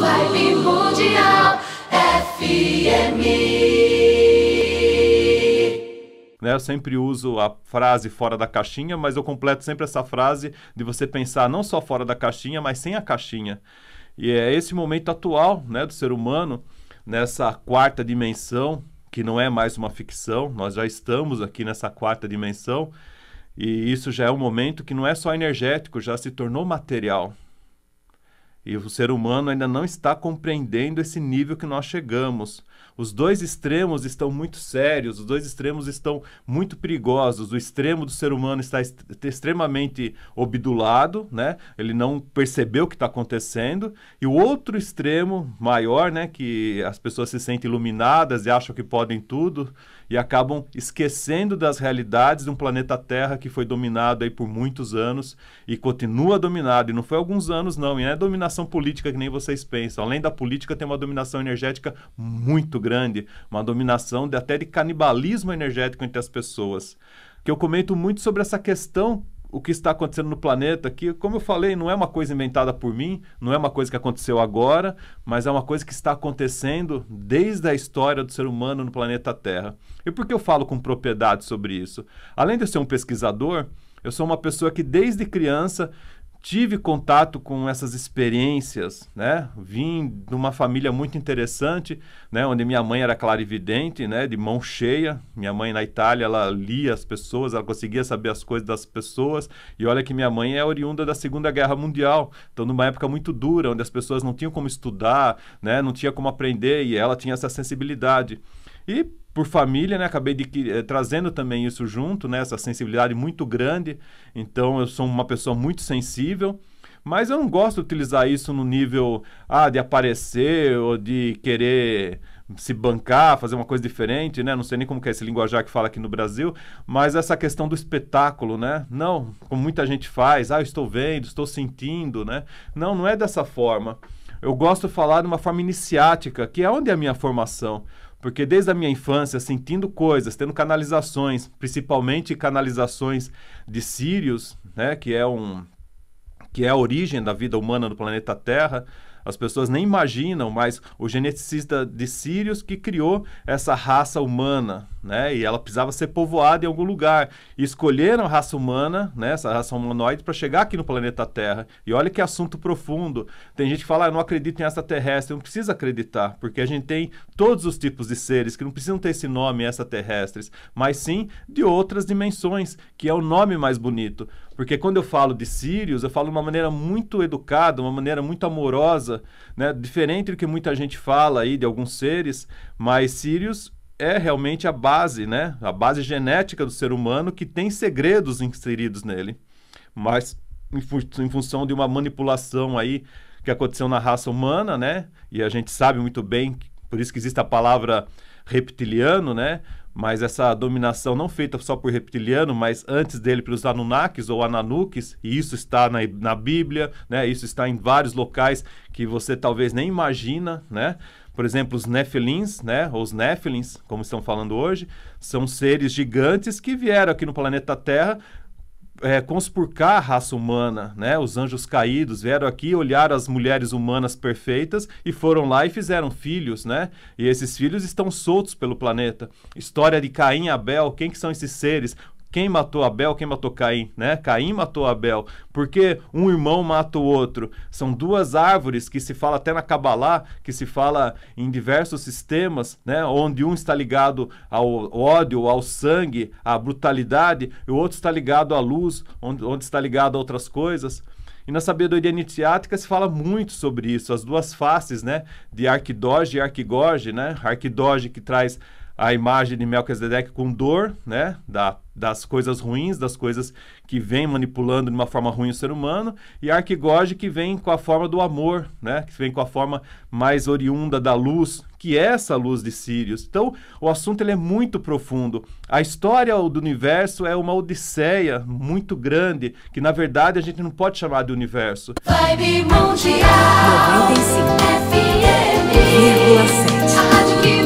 Live Mundial FM. Né, eu sempre uso a frase fora da caixinha, mas eu completo sempre essa frase de você pensar não só fora da caixinha, mas sem a caixinha. E é esse momento atual né, do ser humano, nessa quarta dimensão, que não é mais uma ficção, nós já estamos aqui nessa quarta dimensão, e isso já é um momento que não é só energético, já se tornou material. E o ser humano ainda não está compreendendo esse nível que nós chegamos. Os dois extremos estão muito sérios, os dois extremos estão muito perigosos. O extremo do ser humano está est extremamente obdulado, né? ele não percebeu o que está acontecendo. E o outro extremo maior, né? que as pessoas se sentem iluminadas e acham que podem tudo e acabam esquecendo das realidades de um planeta Terra que foi dominado aí por muitos anos e continua dominado. E não foi alguns anos, não, e não é dominação dominação política que nem vocês pensam. Além da política, tem uma dominação energética muito grande, uma dominação de, até de canibalismo energético entre as pessoas. Que eu comento muito sobre essa questão o que está acontecendo no planeta, que, como eu falei, não é uma coisa inventada por mim, não é uma coisa que aconteceu agora, mas é uma coisa que está acontecendo desde a história do ser humano no planeta Terra. E por que eu falo com propriedade sobre isso? Além de eu ser um pesquisador, eu sou uma pessoa que, desde criança, tive contato com essas experiências, né? Vim de uma família muito interessante, né? Onde minha mãe era clarividente, né? De mão cheia. Minha mãe na Itália, ela lia as pessoas, ela conseguia saber as coisas das pessoas. E olha que minha mãe é oriunda da Segunda Guerra Mundial, então numa época muito dura, onde as pessoas não tinham como estudar, né? Não tinha como aprender e ela tinha essa sensibilidade. E por família, né? Acabei de, eh, trazendo também isso junto, né? Essa sensibilidade muito grande. Então eu sou uma pessoa muito sensível, mas eu não gosto de utilizar isso no nível ah, de aparecer ou de querer se bancar, fazer uma coisa diferente, né? Não sei nem como que é esse linguajar que fala aqui no Brasil, mas essa questão do espetáculo, né? Não, como muita gente faz, ah, eu estou vendo, estou sentindo, né? Não, não é dessa forma. Eu gosto de falar de uma forma iniciática, que é onde é a minha formação. Porque desde a minha infância, sentindo coisas, tendo canalizações, principalmente canalizações de sírios, né, que é um que é a origem da vida humana no planeta Terra. As pessoas nem imaginam, mas o geneticista de Sirius que criou essa raça humana, né? E ela precisava ser povoada em algum lugar. E escolheram a raça humana, né? essa raça humanoide, para chegar aqui no planeta Terra. E olha que assunto profundo. Tem gente que fala, ah, eu não acredito em extraterrestre. Não precisa acreditar, porque a gente tem todos os tipos de seres que não precisam ter esse nome extraterrestres, mas sim de outras dimensões, que é o nome mais bonito. Porque quando eu falo de sírios, eu falo de uma maneira muito educada, uma maneira muito amorosa, né? Diferente do que muita gente fala aí de alguns seres, mas sírios é realmente a base, né? A base genética do ser humano que tem segredos inseridos nele. Mas em, fu em função de uma manipulação aí que aconteceu na raça humana, né? E a gente sabe muito bem, por isso que existe a palavra reptiliano, né? mas essa dominação não feita só por reptiliano, mas antes dele pelos Anunnakis ou Ananukis, e isso está na, na Bíblia, né? isso está em vários locais que você talvez nem imagina, né? Por exemplo, os nephilins, né? Ou os nephilins, como estão falando hoje, são seres gigantes que vieram aqui no planeta Terra é, conspurcar a raça humana, né? Os anjos caídos vieram aqui, olharam as mulheres humanas perfeitas e foram lá e fizeram filhos, né? E esses filhos estão soltos pelo planeta. História de Caim e Abel, quem que são esses seres? quem matou Abel, quem matou Caim, né? Caim matou Abel, porque um irmão mata o outro. São duas árvores que se fala até na Kabbalah, que se fala em diversos sistemas, né? Onde um está ligado ao ódio, ao sangue, à brutalidade, e o outro está ligado à luz, onde, onde está ligado a outras coisas. E na sabedoria iniciática se fala muito sobre isso, as duas faces, né? De Arquidoge e Arquigoge, né? Arquidoge que traz a imagem de Melchizedek com dor, né? Da, das coisas ruins, das coisas que vem manipulando de uma forma ruim o ser humano, e Arquigode que vem com a forma do amor, né? Que vem com a forma mais oriunda da luz, que é essa luz de Sirius. Então, o assunto ele é muito profundo. A história do universo é uma odisseia muito grande, que na verdade a gente não pode chamar de universo. Vibe Mundial 95 FM